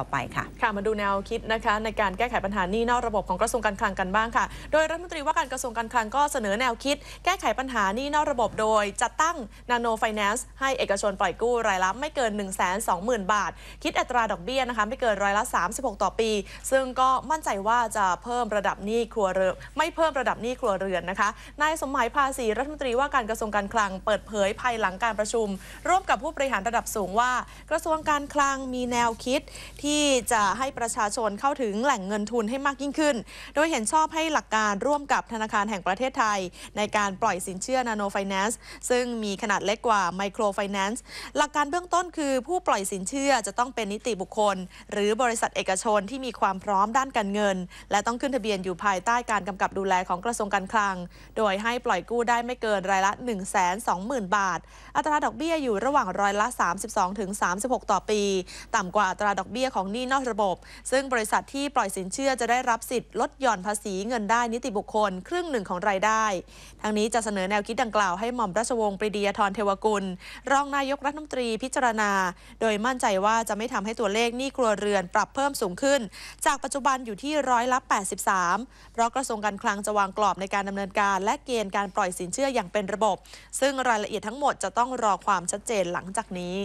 ต่อไปค่ะค่ะมาดูแนวคิดนะคะ ในการแก้ไขปัญหานี้นอกระบบของกระทรวงการคลังกันบ้างค่ะ โดยรัฐมนตรีว่าการกระทรวงการคลังก็เสนอแนวคิด แก้ไขปัญหานี้นอกระบบโดย จัดตั้งนาโนไฟแนนซ์ให้เอกชนปล่อยกู้รายละไม่เกิน 1 2 0 0 0 0บาท คิดอัตราดอกเบี้ยนะคะ ไม่เกินร้อยละ 36 ต่อปี ซึ่งก็มั่นใจว่าจะเพิ่มระดับหนี้ครัวเรือนไม่เพิ่มระดับหนี้ครัวเรือนนะคะ นายสมหมายภาษีรัฐมนตรีว่าการกระทรวงการคลังเปิดเผยภายหลังการประชุม ร่วมกับผู้บริหารระดับสูงว่า กระทรวงการคลังมีแนวคิดที่ที่จะให้ประชาชนเข้าถึงแหล่งเงินทุนให้มากยิ่งขึ้น โดยเห็นชอบให้หลักการร่วมกับธนาคารแห่งประเทศไทย ในการปล่อยสินเชื่อนาโนไฟแนนซ์ซึ่งมีขนาดเล็กกว่าไมโครไฟแนนซ์หลักการเบื้องต้นคือผู้ปล่อยสินเชื่อจะต้องเป็นนิติบุคคล หรือบริษัทเอกชนที่มีความพร้อมด้านการเงิน และต้องขึ้นทะเบียนอยู่ภายใต้การกำกับดูแลของกระทรวงการคลัง โดยให้ปล่อยกู้ได้ไม่เกินรายละ1 2 0 0 0 0 บาท อัตราดอกเบี้ยอยู่ระหว่างร้อยละ 32-36 ต่อปีต่ำกว่าอัตราดอกเบี้ยของของหนี้นอกระบบ ซึ่งบริษัทที่ปล่อยสินเชื่อจะได้รับสิทธิ์ ลดหย่อนภาษีเงินได้นิติบุคคลครึ่งหนึ่งของรายได้ ทั้งนี้จะเสนอแนวคิดดังกล่าวให้หม่อมราชวงศ์ปรีดียทรเทวกุล รองนายกรัฐมนตรีพิจารณา โดยมั่นใจว่าจะไม่ทำให้ตัวเลขหนี้ครัวเรือนปรับเพิ่มสูงขึ้น จากปัจจุบันอยู่ที่ร้อยละ83เพราะกระทรวงการคลังจะวางกรอบในการดำเนินการ และเกณฑ์การปล่อยสินเชื่ออย่างเป็นระบบ ซึ่งรายละเอียดทั้งหมดจะต้องรอความชัดเจนหลังจากนี้